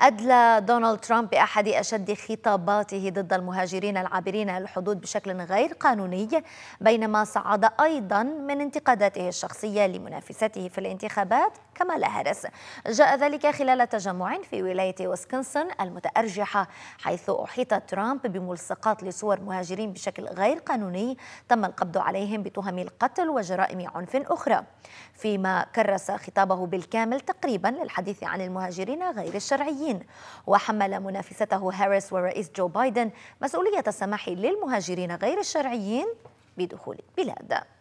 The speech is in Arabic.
أدلى دونالد ترامب بأحد أشد خطاباته ضد المهاجرين العابرين الحدود بشكل غير قانوني بينما صعد أيضا من انتقاداته الشخصية لمنافسته في الانتخابات كمالا هاريس جاء ذلك خلال تجمع في ولاية وسكنسون المتأرجحة حيث أحيط ترامب بملصقات لصور مهاجرين بشكل غير قانوني تم القبض عليهم بتهم القتل وجرائم عنف أخرى فيما كرس خطابه بالكامل تقريبا للحديث عن المهاجرين غير الشرعيين اللاجئين وحمل منافسته هاريس والرئيس جو بايدن مسؤولية السماح للمهاجرين غير الشرعيين بدخول البلاد